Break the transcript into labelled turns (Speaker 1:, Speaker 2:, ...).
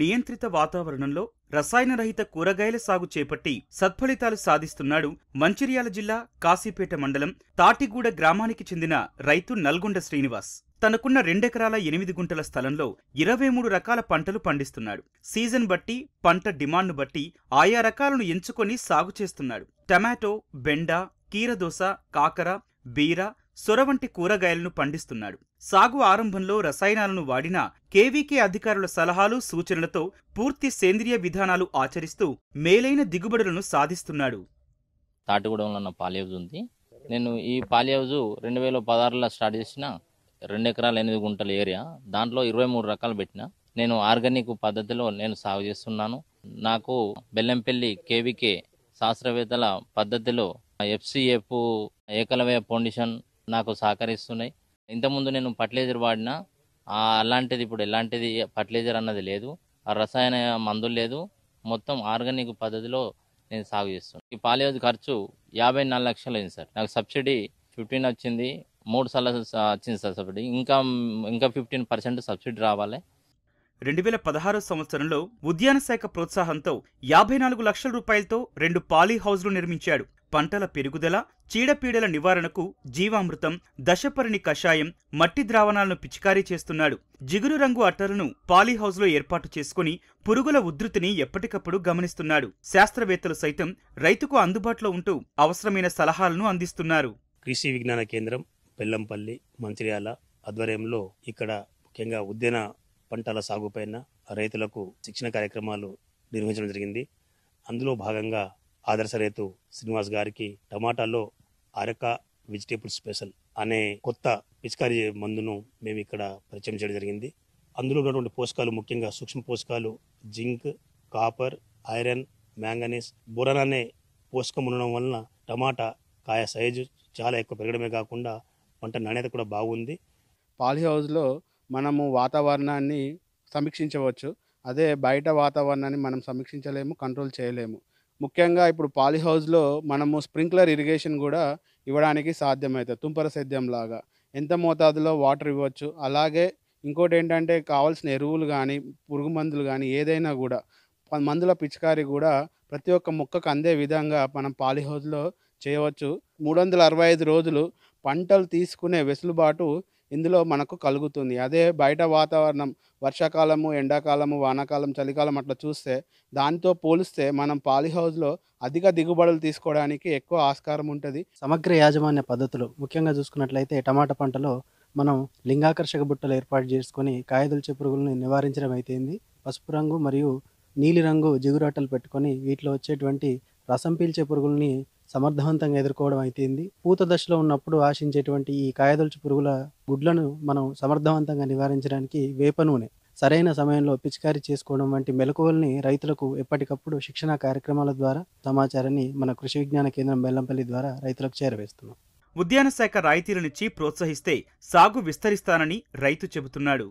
Speaker 1: నియంత్రిత వాతావరణంలో రసాయనరహిత కూరగాయల సాగు చేపట్టి సత్ఫలితాలు సాధిస్తున్నాడు మంచిర్యాల జిల్లా కాశీపేట మండలం తాటిగూడ గ్రామానికి చెందిన రైతు నల్గొండ శ్రీనివాస్ తనకున్న రెండెకరాల ఎనిమిది గుంటల స్థలంలో ఇరవై మూడు రకాల పంటలు పండిస్తున్నాడు సీజన్ బట్టి పంట డిమాండ్ను బట్టి ఆయా రకాలను ఎంచుకొని సాగు చేస్తున్నాడు టమాటో బెండ కీరదోస కాకర బీర సొర వంటి కూరగాయలను పండిస్తున్నాడు సాగు ఆరంభంలో రసాయనాలను వాడినా కేవీకే అధికారుల సలహాలు సూచనలతో పూర్తి సేంద్రియ
Speaker 2: విధానాలు ఆచరిస్తూ మేలైన దిగుబడులను సాధిస్తున్నాడు తాటిగూడెంలో ఉన్న పాలిహౌజ్ ఉంది నేను ఈ పాలిహౌజ్ రెండు వేల పదహారులో స్టార్ట్ చేసిన రెండు ఎకరాల ఎనిమిది గుంటల ఏరియా దాంట్లో ఇరవై మూడు రకాలు పెట్టిన నేను ఆర్గానిక్ పద్ధతిలో నేను సాగు చేస్తున్నాను నాకు బెల్లంపల్లి కేవీకే శాస్త్రవేత్తల పద్ధతిలో ఎఫ్సిఎఫ్ ఏకలవ్య ఫౌండేషన్ నాకు సహకరిస్తున్నాయి ఇంతకుముందు నేను ఫర్టిలైజర్ వాడిన అలాంటిది ఇప్పుడు ఎలాంటిది ఫర్టిలైజర్ అన్నది లేదు ఆ రసాయన మందులు లేదు మొత్తం ఆర్గానిక్ పద్ధతిలో నేను సాగు చేస్తున్నాను ఈ పాలేజ్ ఖర్చు యాభై నాలుగు లక్షలు అయింది సార్ నాకు సబ్సిడీ ఫిఫ్టీన్ వచ్చింది మూడు సార్లు వచ్చింది సార్ సబ్సిడీ ఇంకా ఇంకా ఫిఫ్టీన్ పర్సెంట్ సబ్సిడీ రావాలి రెండు వేల పదహారు సంవత్సరంలో ఉద్యాన శాఖ
Speaker 1: ప్రోత్సాహంతో యాభై నాలుగు లక్షల రూపాయలతో రెండు పాలీ హౌస్లు నిర్మించాడు పంటల పెరుగుదల చీడపీడల నివారణకు జీవామృతం దశపరిణి కషాయం మట్టి ద్రావణాలను పిచికారీ చేస్తున్నాడు జిగురు రంగు అట్టలను పాలీహౌస్లో ఏర్పాటు చేసుకుని పురుగుల ఉధృతిని ఎప్పటికప్పుడు గమనిస్తున్నాడు శాస్త్రవేత్తలు సైతం రైతుకు అందుబాటులో ఉంటూ అవసరమైన సలహాలను
Speaker 3: అందిస్తున్నారు కృషి విజ్ఞాన కేంద్రం బెల్లంపల్లి మంచిర్యాల ఆధ్వర్యంలో ఇక్కడ ముఖ్యంగా ఉద్యాన పంటల సాగుపైన రైతులకు శిక్షణ కార్యక్రమాలు నిర్వహించడం జరిగింది అందులో భాగంగా ఆదర్శ రేతు శ్రీనివాస్ గారికి టమాటాలో అరక వెజిటేబుల్ స్పెషల్ అనే కొత్త పిచికారీ మందును మేము ఇక్కడ పరిచయం చేయడం జరిగింది అందులో ఉన్నటువంటి పోషకాలు ముఖ్యంగా సూక్ష్మ పోషకాలు zinc copper iron manganese boron అనే పోషకం ఉండడం వలన టమాటా కాయ సైజు చాలా ఎక్కువ పెరగడమే కాకుండా పంట నాణ్యత కూడా బాగుంది పాలీ హౌస్లో
Speaker 4: మనము వాతావరణాన్ని సమీక్షించవచ్చు అదే బయట వాతావరణాన్ని మనం సమీక్షించలేము కంట్రోల్ చేయలేము ముఖ్యంగా ఇప్పుడు పాలిహౌజ్లో మనము స్ప్రింక్లర్ ఇరిగేషన్ కూడా ఇవ్వడానికి సాధ్యమవుతుంది తుంపర సేద్యం లాగా ఎంత మోతాదులో వాటర్ ఇవ్వచ్చు అలాగే ఇంకోటి ఏంటంటే కావాల్సిన ఎరువులు కానీ పురుగు మందులు కానీ ఏదైనా కూడా మందుల పిచికారి కూడా ప్రతి ఒక్క మొక్కకు అందే విధంగా మనం పాలీహౌస్లో చేయవచ్చు మూడు అరవై ఐదు రోజులు పంటలు తీసుకునే వెసులుబాటు ఇందులో మనకు కలుగుతుంది అదే బయట వాతావరణం వర్షాకాలము ఎండాకాలము వానాకాలం చలికాలం అట్లా చూస్తే దానితో పోలిస్తే మనం పాలిహౌజ్లో అధిక దిగుబడులు తీసుకోవడానికి ఎక్కువ ఆస్కారం ఉంటుంది
Speaker 5: సమగ్ర యాజమాన్య పద్ధతులు ముఖ్యంగా చూసుకున్నట్లయితే టమాటా పంటలో మనం లింగాకర్షక బుట్టలు ఏర్పాటు చేసుకొని కాయదుల్చే పురుగులను నివారించడం అయితేంది పసుపు రంగు మరియు నీలిరంగు జిగురాటలు పెట్టుకొని వీటిలో వచ్చేటువంటి రసం పీల్చే పురుగుల్ని సమర్థవంతంగా ఎదుర్కోవడం అయితేంది పూత దశలో ఉన్నప్పుడు ఆశించేటువంటి ఈ కాయదొలుచు పురుగుల గుడ్లను మనం సమర్థవంతంగా నివారించడానికి వేప నూనె సరైన సమయంలో పిచికారి చేసుకోవడం వంటి మెలకువల్ని రైతులకు ఎప్పటికప్పుడు శిక్షణ కార్యక్రమాల ద్వారా సమాచారాన్ని మన కృషి విజ్ఞాన కేంద్రం బెల్లంపల్లి ద్వారా రైతులకు చేరవేస్తున్నాం
Speaker 1: ఉద్యాన శాఖ రాయితీలనిచ్చి ప్రోత్సహిస్తే సాగు విస్తరిస్తానని రైతు చెబుతున్నాడు